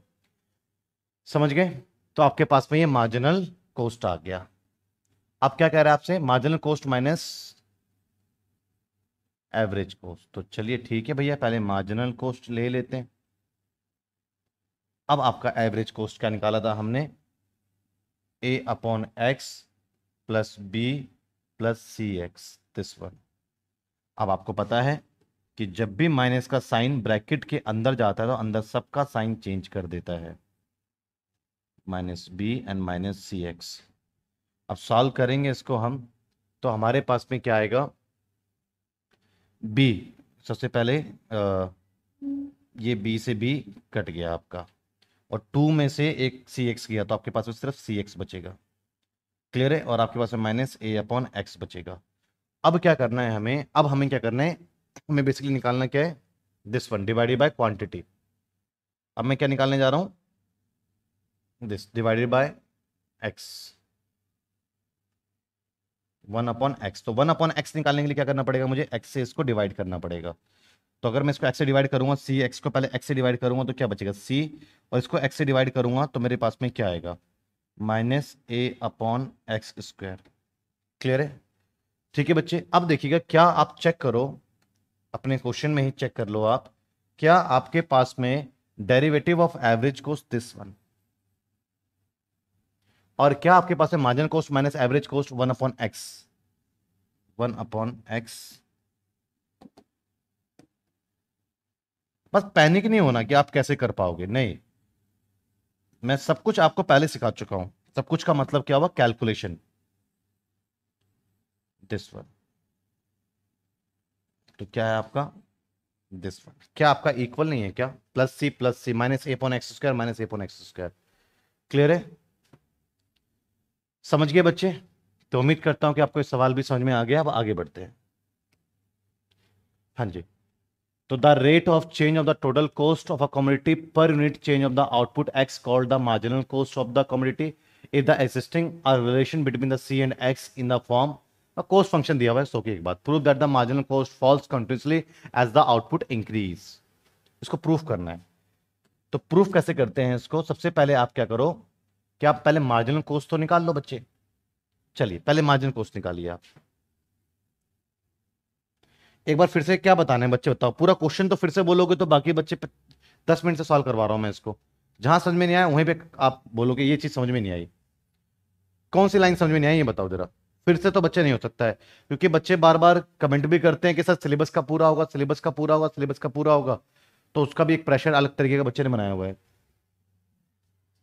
समझ गए तो आपके पास में ये मार्जिनल कोस्ट आ गया अब क्या कह रहे हैं आपसे marginal cost minus average cost तो चलिए ठीक है भैया पहले मार्जिनल कोस्ट ले लेते हैं अब आपका एवरेज कॉस्ट क्या निकाला था हमने a upon x plus b plus c x this one अब आपको पता है कि जब भी माइनस का साइन ब्रैकेट के अंदर जाता है तो अंदर सबका साइन चेंज कर देता है minus b and minus c x अब सॉल्व करेंगे इसको हम तो हमारे पास में क्या आएगा बी सबसे पहले आ, ये बी से बी कट गया आपका और टू में से एक सी एक्स किया तो आपके पास में सिर्फ सी एक्स बचेगा क्लियर है और आपके पास में माइनस ए अपॉन एक्स बचेगा अब क्या करना है हमें अब हमें क्या करना है हमें बेसिकली निकालना क्या है this one divided by quantity अब मैं क्या निकालने जा रहा हूं this divided by x one upon x तो वन अपॉन एक्स निकालने के लिए क्या करना पड़ेगा मुझे एक्स से इसको डिवाइड करना पड़ेगा तो अगर मैं इसको एक्स से डिवाइड करूंगा सी एक्स को पहले एक्स से डिवाइड करूंगा तो क्या बचेगा सी और इसको एक्स से डिवाइड करूंगा तो मेरे पास में क्या आएगा minus a upon x square clear है ठीक है बच्चे अब देखिएगा क्या आप चेक करो अपने क्वेश्चन में ही चेक कर लो आप क्या आपके पास में derivative of average cost this one और क्या आपके पास है margin cost minus average cost one upon x one upon x बस पैनिक नहीं होना कि आप कैसे कर पाओगे नहीं मैं सब कुछ आपको पहले सिखा चुका हूं सब कुछ का मतलब क्या हुआ कैलकुलेशन दिस वन तो क्या है आपका दिस वन क्या आपका इक्वल नहीं है क्या plus c plus c minus a upon x square minus a upon x square clear है समझ गए बच्चे तो उम्मीद करता हूं कि आपको सवाल भी समझ में आ गया अब आगे बढ़ते हैं हाँ जी तो the rate of change of the total cost of a community per unit change of the output x called the marginal cost of the community if the existing relation between the C and x in the form cost function दिया हुआ है so की एक बात prove that the marginal cost falls continuously as the output increase इसको proof करना है तो प्रूफ कैसे करते हैं इसको सबसे पहले आप क्या करो कि आप पहले मार्जिनल कॉस्ट तो निकाल लो बच्चे चलिए पहले मार्जिनल कॉस्ट निकालिए आप एक बार फिर से क्या बताने है बच्चे बताओ पूरा क्वेश्चन तो फिर से बोलोगे तो बाकी बच्चे दस मिनट से सॉल्व करवा रहा हूँ मैं इसको जहां समझ में नहीं आया वहीं पे आप बोलोगे ये चीज समझ में नहीं आई कौन सी लाइन समझ में नहीं आई ये बताओ जरा फिर से तो बच्चे नहीं हो सकता है क्योंकि बच्चे बार बार कमेंट भी करते हैं कि सर सिलेबस का पूरा होगा सिलेबस का पूरा होगा सिलेबस का पूरा होगा तो उसका भी एक प्रेशर अलग तरीके का बच्चे ने बनाया हुआ है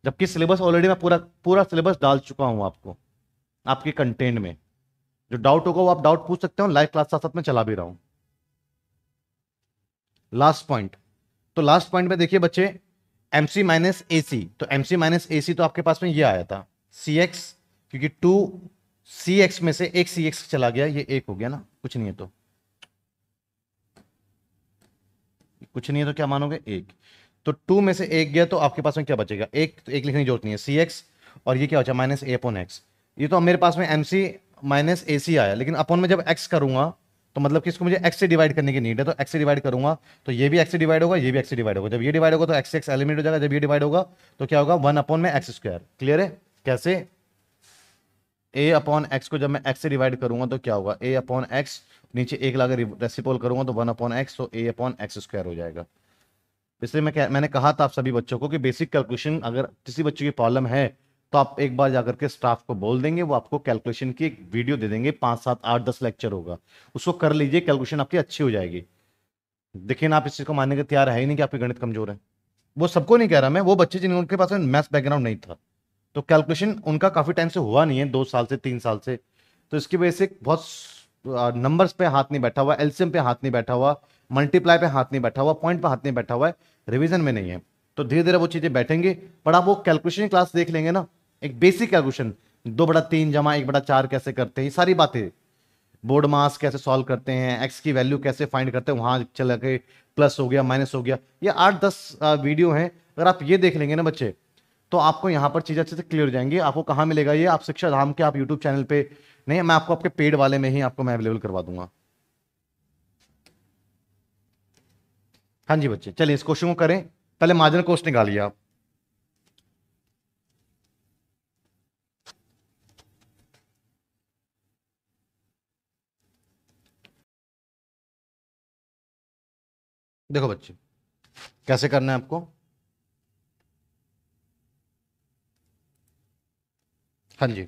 जबकि सिलेबस ऑलरेडी मैं पूरा पूरा सिलेबस डाल चुका हूँ आपको आपके कंटेंट में जो डाउट होगा वो आप डाउट पूछ सकते हो लाइव क्लास साथ साथ में चला भी रहा हूँ लास्ट पॉइंट तो लास्ट पॉइंट में देखिए बच्चे एम सी माइनस ए सी तो एम सी माइनस ए सी तो आपके पास में ये आया था सी एक्स क्योंकि टू सी एक्स में से एक सी एक्स चला गया ये एक हो गया ना कुछ नहीं है तो कुछ नहीं है तो क्या मानोगे एक तो टू में से एक गया तो आपके पास में क्या बचेगा एक तो एक लिखने की जरूरत नहीं है सी एक्स और ये क्या बचा माइनस ए अपॉन एक्स ये तो मेरे पास में एम सी माइनस ए सी आया लेकिन अपॉन में जब एक्स करूंगा तो मतलब कि इसको मुझे एक्स से डिवाइड करने की नीड है तो एक्स से डिवाइड करूंगा तो ये भी एक्स से डिवाइड होगा ये भी एक्स से डिवाइड होगा जब ये डिवाइड होगा तो एक्स एक्स एलिमेंट हो जाएगा जब ये डिवाइड होगा तो क्या होगा वन अपॉन में एक्स स्क्वायर क्लियर है कैसे ए अपॉन एक्स को जब मैं एक्स से डिवाइड करूंगा तो क्या होगा ए अपॉन एक्स नीचे एक लाख रेसिपोल करूंगा तो वन अपॉन एक्स तो ए अपॉन एक्स स्क्वायर हो जाएगा इसलिए मैं मैंने कहा था आप सभी बच्चों को कि बेसिक कैलकुलेशन अगर किसी बच्चों की प्रॉब्लम है तो आप एक बार जाकर के स्टाफ को बोल देंगे वो आपको कैलकुलेशन की एक वीडियो दे देंगे पांच सात आठ दस लेक्चर होगा उसको कर लीजिए कैलकुलेशन आपकी अच्छी हो जाएगी देखिए ना आप इस चीज़ को मानने के तैयार है ही नहीं कि आपके गणित कमजोर है वो सबको नहीं कह रहा मैं वो बच्चे जिनके पास मैथ्स बैकग्राउंड नहीं था तो कैलकुलेशन उनका काफ़ी टाइम से हुआ नहीं है दो साल से तीन साल से तो इसकी वजह से बहुत नंबर्स पे हाथ नहीं बैठा हुआ एलसीएम पे हाथ नहीं बैठा हुआ मल्टीप्लाई पे हाथ नहीं बैठा हुआ पॉइंट पे हाथ नहीं बैठा हुआ है रिविजन में नहीं है तो धीरे धीरे वो चीज़ें बैठेंगे पर आप वो कैलकुलेशन क्लास देख लेंगे ना एक बेसिक का क्वेश्चन दो बड़ा तीन जमा एक बड़ा चार कैसे करते हैं ये सारी बातें बोर्ड मास कैसे सॉल्व करते हैं एक्स की वैल्यू कैसे फाइंड करते हैं वहां चल के प्लस हो गया माइनस हो गया ये आठ दस वीडियो हैं अगर आप ये देख लेंगे ना बच्चे तो आपको यहाँ पर चीज़ अच्छे से क्लियर हो जाएंगी आपको कहाँ मिलेगा ये आप शिक्षा धाम के आप यूट्यूब चैनल पर नहीं मैं आपको आपके पेड वाले में ही आपको मैं अवेलेबल करवा दूंगा हाँ जी बच्चे चलिए इस क्वेश्चन को करें पहले मार्जिन कोस्ट निकालिए आप देखो बच्चे कैसे करना है आपको हाँ जी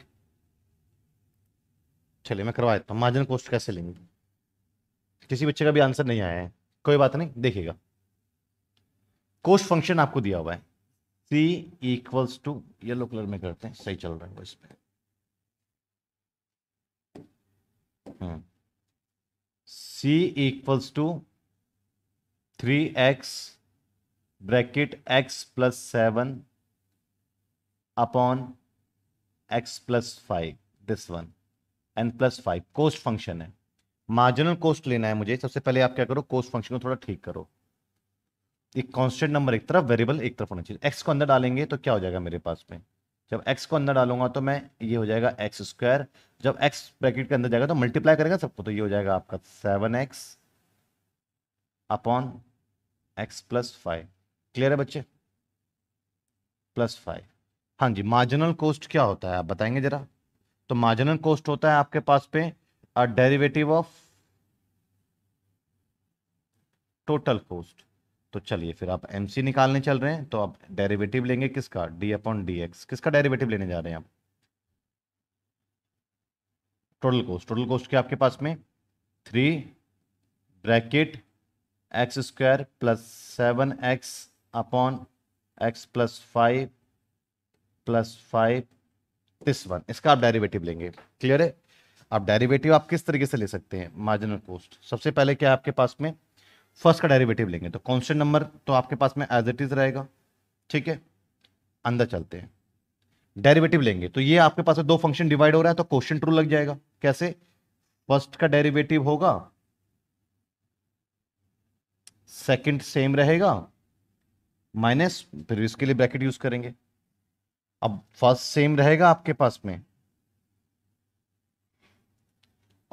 चलिए मैं करवा देता हूँ मार्जिन कॉस्ट कैसे लेंगे किसी बच्चे का भी आंसर नहीं आया है कोई बात नहीं देखिएगा कोस्ट फंक्शन आपको दिया हुआ है C equals to yellow colour में करते हैं सही चल रहा है इसमें C equals to three x bracket x plus seven upon x plus five this one n plus five cost function है मार्जिनल कोस्ट लेना है मुझे सबसे पहले आप क्या करो कोस्ट फंक्शन को थोड़ा ठीक करो एक कांस्टेंट नंबर एक तरफ वेरिएबल एक तरफ होना चाहिए एक्स को अंदर डालेंगे तो क्या हो जाएगा मेरे पास में जब एक्स को अंदर डालूंगा तो मैं ये हो जाएगा एक्स स्क्वायर जब एक्स ब्रैकेट के अंदर जाएगा तो मल्टीप्लाई करेगा सबको तो ये हो जाएगा आपका seven x upon x plus five clear है बच्चे प्लस फाइव हाँ जी मार्जिनल कोस्ट क्या होता है आप बताएंगे जरा तो मार्जिनल कोस्ट होता है आपके पास पे a derivative of total cost तो चलिए फिर आप एमसी निकालने चल रहे हैं तो आप डेरिवेटिव लेंगे किसका डी अपॉन डी एक्स किसका डेरिवेटिव लेने जा रहे हैं आप टोटल कोस्ट टोटल कोस्ट के आपके पास में three bracket x square plus seven x upon x plus five plus five this one इसका आप डेरिवेटिव लेंगे क्लियर है आप डेरिवेटिव आप किस तरीके से ले सकते हैं मार्जिनल कॉस्ट सबसे पहले क्या आपके पास में फर्स्ट का डेरिवेटिव लेंगे तो कॉन्स्टेंट नंबर तो आपके पास में एज इट इज रहेगा ठीक है अंदर चलते हैं डेरिवेटिव लेंगे तो ये आपके पास दो फंक्शन डिवाइड हो रहा है तो क्वेश्चन ट्रू लग जाएगा कैसे फर्स्ट का डेरिवेटिव होगा सेकंड सेम रहेगा माइनस फिर इसके लिए ब्रैकेट यूज करेंगे अब फर्स्ट सेम रहेगा आपके पास में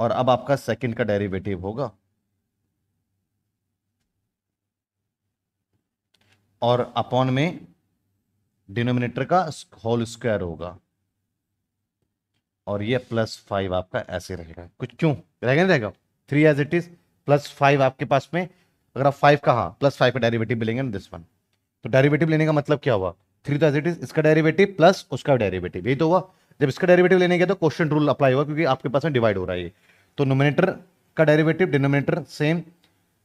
और अब आपका सेकंड का डेरिवेटिव होगा और अपॉन में डिनोमिनेटर का होल स्क्वायर होगा और ये प्लस फाइव आपका ऐसे रहेगा कुछ क्यों रहेगा नहीं रहेगा three as it is plus five आपके पास में अगर आप फाइव का हाँ प्लस फाइव का डेरिवेटिव मिलेंगे ना दिस वन तो डेरिवेटिव लेने का मतलब क्या हुआ थ्री तो इट इज इसका डेरिवेटिव प्लस उसका डेरिवेटिव यही तो हुआ जब इसका डेरिवेटिव लेने गया तो क्वेश्चन रूल अप्लाई हुआ क्योंकि आपके पास में डिवाइड हो रहा है तो नोमिनेटर का डेरिवेटिव डिनोमिनेटर सेम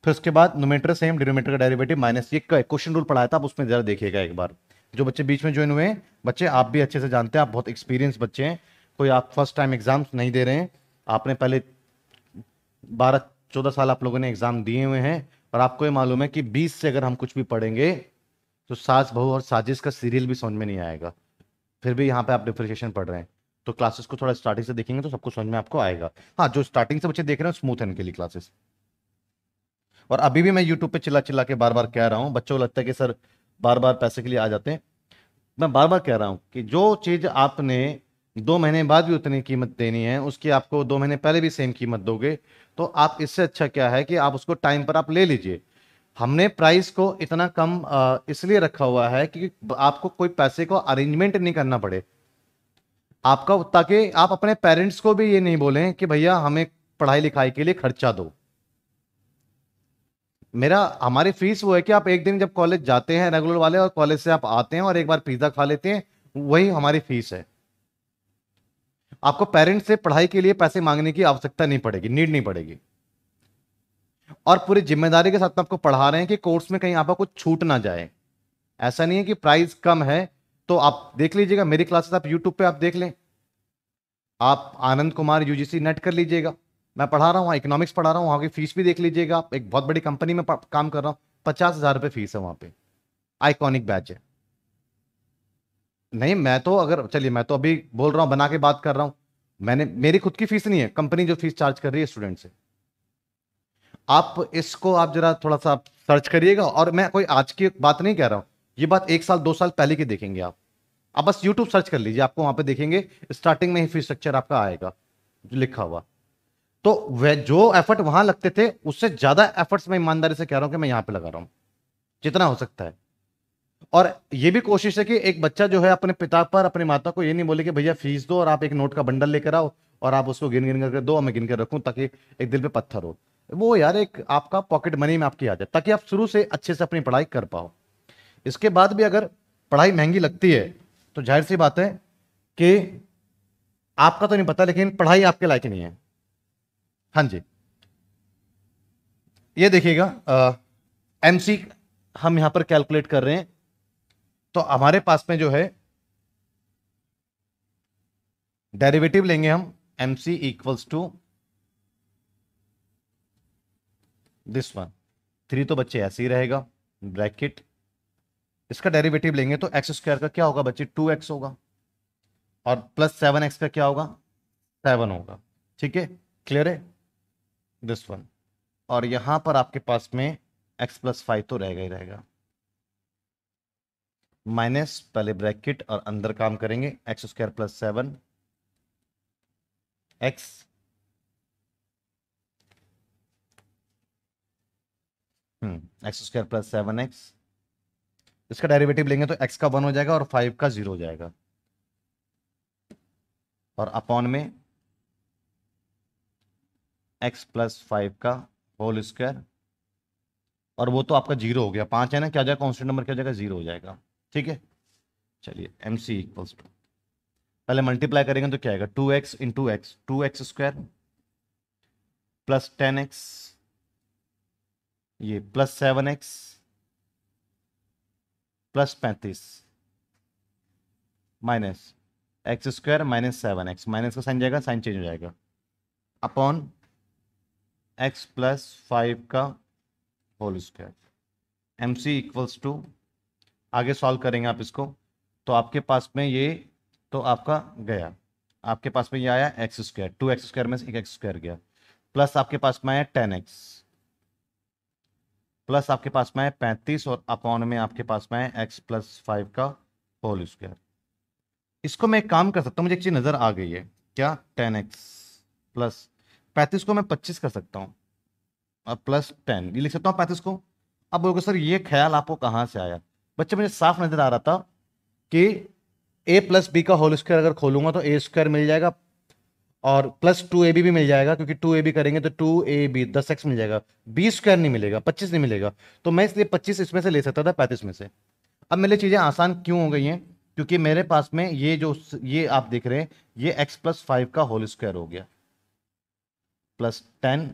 फिर उसके बाद नोमिनेटर सेम डिनोमिनेटर का डेरिवेटिव माइनस ये क्वेश्चन रूल पढ़ाया था आप उसमें जरा देखिएगा एक बार जो बच्चे बीच में ज्वाइन हुए हैं बच्चे आप भी अच्छे से जानते हैं आप बहुत एक्सपीरियंस बच्चे हैं कोई आप फर्स्ट टाइम एग्जाम्स नहीं दे रहे हैं आपने पहले बारह चौदह साल आप लोगों ने एग्जाम दिए हुए हैं और आपको ये मालूम है कि 20 से अगर हम कुछ भी पढ़ेंगे तो सास बहू और साजिश का सीरियल भी समझ में नहीं आएगा फिर भी यहाँ पे आप डिफ्रेशिएशन पढ़ रहे हैं तो क्लासेस को थोड़ा स्टार्टिंग से देखेंगे तो सबको समझ में आपको आएगा हाँ जो स्टार्टिंग से बच्चे देख रहे हैं स्मूथ है इनके लिए क्लासेस और अभी भी मैं यूट्यूब पे चिल्ला चिल्ला के बार बार कह रहा हूँ बच्चों को लगता है कि सर बार बार पैसे के लिए आ जाते हैं मैं बार बार कह रहा हूँ कि जो चीज़ आपने दो महीने बाद भी उतनी कीमत देनी है उसकी आपको दो महीने पहले भी सेम कीमत दोगे तो आप इससे अच्छा क्या है कि आप उसको टाइम पर आप ले लीजिए हमने प्राइस को इतना कम इसलिए रखा हुआ है कि आपको कोई पैसे को अरेंजमेंट नहीं करना पड़े आपका ताकि आप अपने पेरेंट्स को भी ये नहीं बोलें कि भैया हमें पढ़ाई लिखाई के लिए खर्चा दो मेरा हमारी फीस वो है कि आप एक दिन जब कॉलेज जाते हैं रेगुलर वाले और कॉलेज से आप आते हैं और एक बार पिज्ज़ा खा लेते हैं वही हमारी फीस है आपको पेरेंट्स से पढ़ाई के लिए पैसे मांगने की आवश्यकता नहीं पड़ेगी नीड नहीं पड़ेगी और पूरी जिम्मेदारी के साथ आपको पढ़ा रहे हैं कि कोर्स में कहीं आपको कुछ छूट ना जाए ऐसा नहीं है कि प्राइस कम है तो आप देख लीजिएगा मेरी क्लासेस आप यूट्यूब पे आप देख लें आप आनंद कुमार यूजीसी नेट कर लीजिएगा मैं पढ़ा रहा हूँ इकोनॉमिक्स पढ़ा रहा हूँ वहाँ की फीस भी देख लीजिएगा एक बहुत बड़ी कंपनी में काम कर रहा हूँ पचास हज़ार रुपये फीस है वहाँ पे आइकॉनिक बैच है नहीं मैं तो अगर चलिए मैं तो अभी बोल रहा हूँ बना के बात कर रहा हूँ मैंने मेरी खुद की फीस नहीं है कंपनी जो फीस चार्ज कर रही है स्टूडेंट से आप इसको आप जरा थोड़ा सा सर्च करिएगा और मैं कोई आज की बात नहीं कह रहा हूँ ये बात एक साल दो साल पहले की देखेंगे आप आप बस यूट्यूब सर्च कर लीजिए आपको वहां पे देखेंगे स्टार्टिंग में ही फीस स्ट्रक्चर आपका आएगा जो लिखा हुआ तो वह जो एफर्ट वहां लगते थे उससे ज्यादा एफर्ट्स मैं ईमानदारी से कह रहा हूँ कि मैं यहाँ पे लगा रहा हूँ जितना हो सकता है और ये भी कोशिश है कि एक बच्चा जो है अपने पिता पर अपने माता को ये नहीं बोले कि भैया फीस दो और आप एक नोट का बंडल लेकर आओ और आप उसको गिन गिन करके दो और मैं गिन कर रखूं ताकि एक दिल पे पत्थर हो वो यार एक आपका पॉकेट मनी में आपकी आ जाए ताकि आप शुरू से अच्छे से अपनी पढ़ाई कर पाओ इसके बाद भी अगर पढ़ाई महंगी लगती है तो जाहिर सी बात है कि आपका तो नहीं पता लेकिन पढ़ाई आपके लायक नहीं है हाँ जी ये देखिएगा एम हम यहाँ पर कैलकुलेट कर रहे हैं तो हमारे पास में जो है डेरिवेटिव लेंगे हम M C equals to this one three तो बच्चे ऐसे ही रहेगा ब्रैकेट इसका डेरिवेटिव लेंगे तो एक्स स्क्वायर का क्या होगा बच्चे टू एक्स होगा और प्लस सेवन एक्स का क्या होगा सेवन होगा ठीक है क्लियर है दिस वन और यहां पर आपके पास में एक्स प्लस फाइव तो रहेगा ही रहेगा माइनस पहले ब्रैकेट और अंदर काम करेंगे x square plus seven x x square plus seven x इसका डेरिवेटिव लेंगे तो एक्स का वन हो जाएगा और फाइव का जीरो हो जाएगा और अपॉन में एक्स प्लस फाइव का होल स्क्वायर और वो तो आपका जीरो हो गया पांच है ना क्या जाएगा कॉन्स्टेंट नंबर क्या हो जाएगा जीरो हो जाएगा ठीक है चलिए एम सी इक्वल्स टू पहले मल्टीप्लाई करेंगे तो क्या आएगा two x into x two x square plus ten x ये प्लस सेवन एक्स प्लस पैंतीस minus x square minus seven x minus का साइन जाएगा साइन चेंज हो जाएगा अपॉन एक्स प्लस फाइव का whole square M C equals to आगे solve करेंगे आप इसको तो आपके पास में ये तो आपका गया आपके पास में ये आया x square two x square में से एक एक्स स्क्वायर गया प्लस आपके पास में आया टेन एक्स प्लस आपके पास में आया पैंतीस और अपॉन में आपके पास में आया एक्स प्लस फाइव का होल स्क्वायर इसको मैं एक काम कर सकता हूँ मुझे एक चीज़ नज़र आ गई है क्या टेन एक्स प्लस पैंतीस को मैं पच्चीस कर सकता हूँ और प्लस टेन ये लिख सकता हूँ पैंतीस को अब बोलोगे सर ये ख्याल आपको कहाँ से आया बच्चे मुझे साफ नजर आ रहा था कि ए प्लस बी का होल स्क्वायर अगर खोलूंगा तो ए स्क्वायर मिल जाएगा और प्लस टू ए बी भी मिल जाएगा क्योंकि टू ए बी करेंगे तो टू ए बी दस एक्स मिल जाएगा बी स्क्वायर नहीं मिलेगा पच्चीस नहीं मिलेगा तो मैं इसलिए पच्चीस इसमें से ले सकता था पैंतीस में से अब मेरे चीज़ें आसान क्यों हो गई हैं क्योंकि मेरे पास में ये जो ये आप देख रहे हैं ये एक्स प्लस फाइव का होल स्क्वायर हो गया plus ten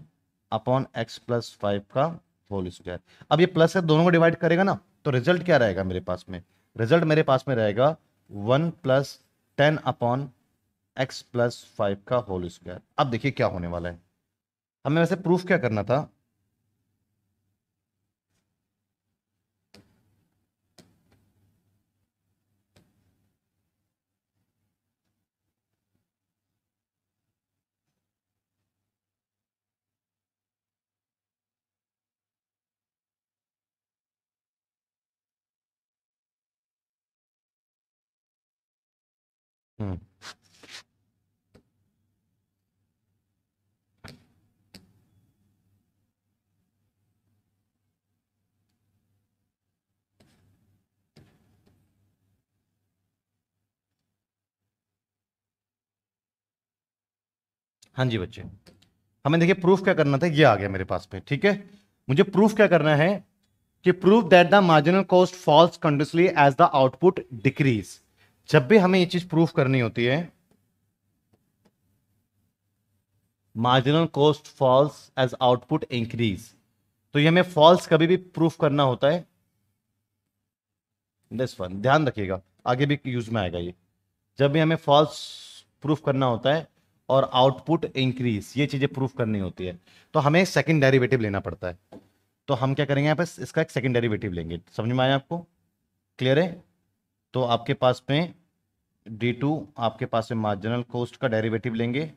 upon x plus five का होल स्क्वायर अब ये प्लस है दोनों को डिवाइड करेगा ना तो रिजल्ट क्या रहेगा मेरे पास में रिजल्ट मेरे पास में रहेगा one plus ten upon x plus five का होल स्क्वायर अब देखिए क्या होने वाला है हमें वैसे प्रूफ क्या करना था हाँ जी बच्चे हमें देखिए प्रूफ क्या करना था ये आ गया मेरे पास में ठीक है मुझे प्रूफ क्या करना है कि proof that the marginal cost falls continuously as the output decrease जब भी हमें ये चीज प्रूफ करनी होती है marginal cost falls as output increase तो ये हमें फॉल्स कभी भी प्रूफ करना होता है दिस वन ध्यान रखिएगा आगे भी यूज में आएगा ये जब भी हमें फॉल्स प्रूफ करना होता है और आउटपुट इंक्रीज ये चीज़ें प्रूफ करनी होती है तो हमें सेकंड डेरिवेटिव लेना पड़ता है तो हम क्या करेंगे यहाँ पर इसका एक सेकंड डेरिवेटिव लेंगे समझ में आया आपको क्लियर है तो आपके पास में डी टू आपके पास में मार्जिनल कोस्ट का डेरिवेटिव लेंगे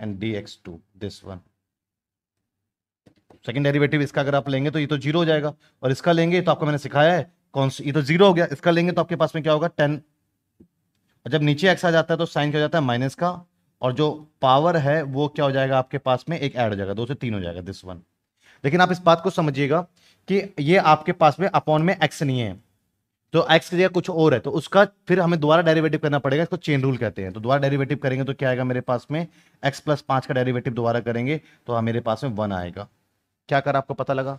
and d x to this one second derivative इसका अगर आप लेंगे तो ये तो जीरो हो जाएगा और इसका लेंगे तो आपको मैंने सिखाया है कौन ये तो जीरो हो गया इसका लेंगे तो आपके पास में क्या होगा टेन जब नीचे एक्स आ जाता है तो साइन क्या हो जाता है माइनस का और जो पावर है वो क्या हो जाएगा आपके पास में एक ऐड हो जाएगा दो से तीन हो जाएगा दिस वन लेकिन आप इस बात को समझिएगा कि ये आपके पास में अपॉन में एक्स नहीं है तो एक्स की जगह कुछ और है तो उसका फिर हमें दोबारा डेरिवेटिव करना पड़ेगा इसको चेन रूल कहते हैं तो दोबारा डेरिवेटिव करेंगे तो क्या आएगा मेरे पास में एक्स प्लस पांच का डेरिवेटिव दोबारा करेंगे तो हाँ, मेरे पास में वन आएगा क्या कर आपको पता लगा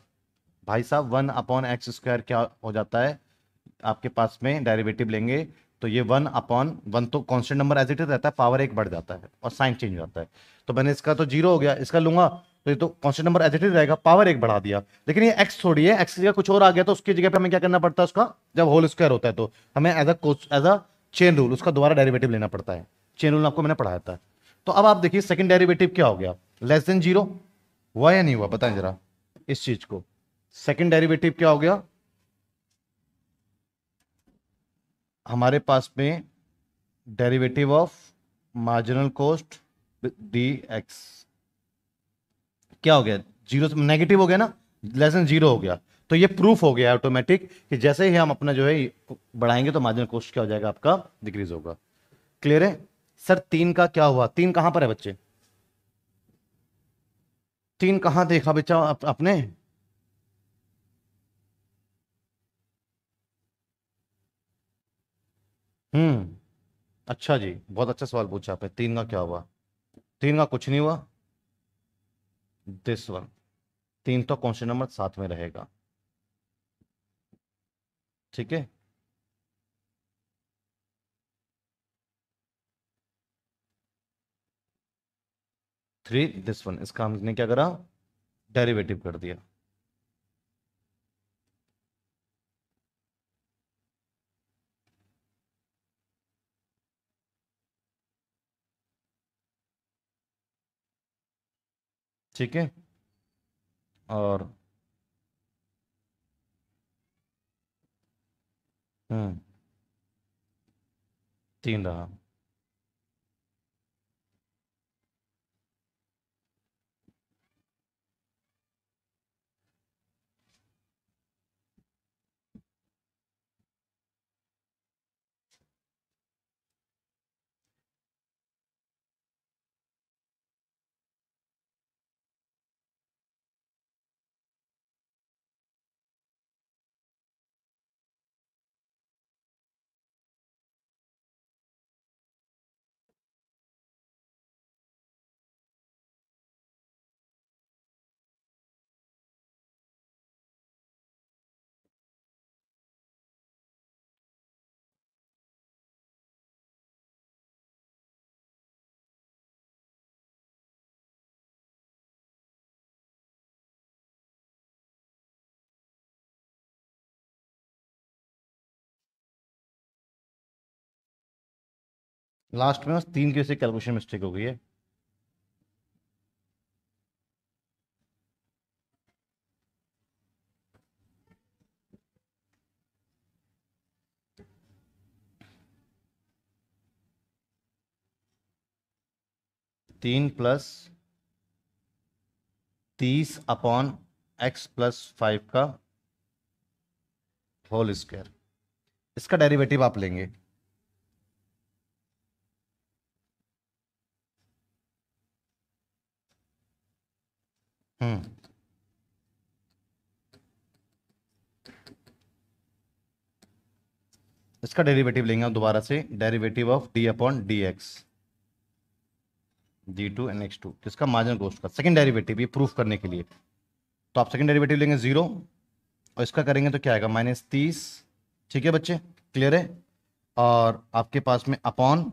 भाई साहब वन अपॉन एक्स स्क्वायर क्या हो जाता है आपके पास में डेरिवेटिव लेंगे तो ये वन अपॉन वन तो constant number as it is रहता है पावर एक बढ़ जाता है और साइन चेंज हो जाता है तो मैंने इसका तो जीरो हो गया इसका लूंगा तो ये तो constant number as it is रहेगा पावर एक बढ़ा दिया लेकिन ये एक्स थोड़ी है एक्स की जगह कुछ और आ गया तो उसकी जगह पे हमें क्या करना पड़ता है उसका जब होल स्क्वायर होता है तो हमें as a as a chain rule उसका दोबारा डेरिवेटिव लेना पड़ता है चेन रूल आपको मैंने पढ़ाया था तो अब आप देखिए सेकंड डेरिवेटिव क्या हो गया लेस देन जीरो हुआ या नहीं हुआ बताएं जरा इस चीज को सेकंड डेरिवेटिव क्या हो गया हमारे पास में derivative of marginal cost d x क्या हो गया जीरो तो नेगेटिव हो गया ना लेस देन जीरो हो गया तो ये प्रूफ हो गया ऑटोमेटिक कि जैसे ही हम अपना जो है बढ़ाएंगे तो मार्जिनल कॉस्ट क्या हो जाएगा आपका डिक्रीज होगा क्लियर है सर तीन का क्या हुआ तीन कहां पर है बच्चे तीन कहां देखा बच्चा आपने हम्म अच्छा जी बहुत अच्छा सवाल पूछा आपने तीन का क्या हुआ तीन का कुछ नहीं हुआ दिस वन तीन तो क्वेश्चन नंबर सात में रहेगा ठीक है थ्री दिस वन इसका हमने क्या करा डेरिवेटिव कर दिया ठीक है और हम्म तीन रहा लास्ट में बस तीन की से कैलकुलेशन मिस्टेक हो गई है तीन प्लस तीस अपॉन एक्स प्लस फाइव का होल स्क्वायर इसका डेरिवेटिव आप लेंगे Hmm. इसका डेरिवेटिव लेंगे हम दोबारा से derivative of d upon D x d two n x two किसका मार्जिनल कोस्ट का सेकंड डेरिवेटिव ये प्रूफ करने के लिए तो आप सेकंड डेरिवेटिव लेंगे जीरो और इसका करेंगे तो क्या आएगा माइनस तीस ठीक है बच्चे क्लियर है और आपके पास में अपॉन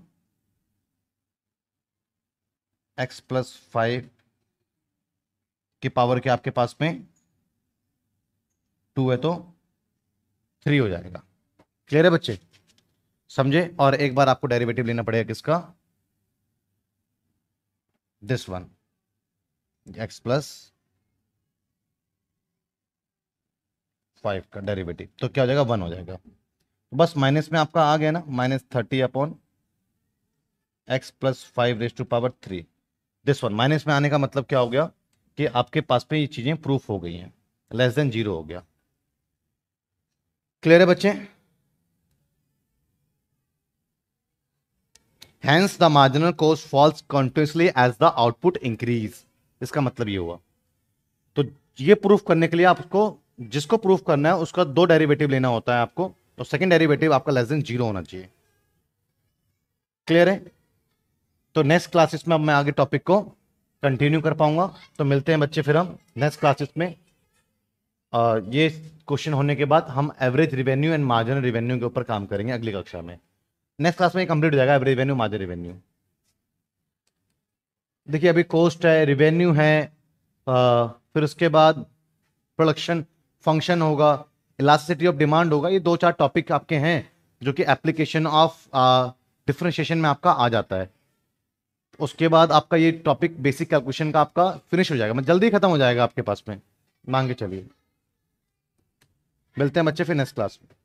एक्स प्लस फाइव की पावर के आपके पास में टू है तो थ्री हो जाएगा क्लियर है बच्चे समझे और एक बार आपको डेरिवेटिव लेना पड़ेगा किसका this one x plus five का डेरिवेटिव तो क्या हो जाएगा वन हो जाएगा तो बस माइनस में आपका आ गया ना minus thirty upon x plus five raise to power three this one minus में आने का मतलब क्या हो गया कि आपके पास में ये चीज़ें प्रूफ हो गई हैं लेस देन जीरो हो गया क्लियर है बच्चे hence the marginal cost falls continuously as the output increase इसका मतलब ये हुआ तो ये प्रूफ करने के लिए आपको जिसको प्रूफ करना है उसका दो डेरिवेटिव लेना होता है आपको तो सेकंड डेरिवेटिव आपका लेस देन जीरो होना चाहिए क्लियर है तो नेक्स्ट क्लासेस में अब मैं आगे टॉपिक को कंटिन्यू कर पाऊंगा तो मिलते हैं बच्चे फिर हम नेक्स्ट क्लासेस में और ये क्वेश्चन होने के बाद हम average revenue and margin revenue के ऊपर काम करेंगे अगली कक्षा में नेक्स्ट क्लास में कंप्लीट हो जाएगा एवरेज रिवेन्यू मार्जिन रिवेन्यू देखिए अभी कोस्ट है रिवेन्यू है फिर उसके बाद प्रोडक्शन फंक्शन होगा इलास्टिसिटी ऑफ डिमांड होगा ये दो चार टॉपिक आपके हैं जो कि एप्लीकेशन ऑफ डिफ्रेंशिएशन में आपका आ जाता है उसके बाद आपका ये टॉपिक बेसिक कैलकुलेशन का आपका फिनिश हो जाएगा मतलब जल्दी खत्म हो जाएगा आपके पास में मांग के चलिए मिलते हैं बच्चे फिर नेक्स्ट क्लास में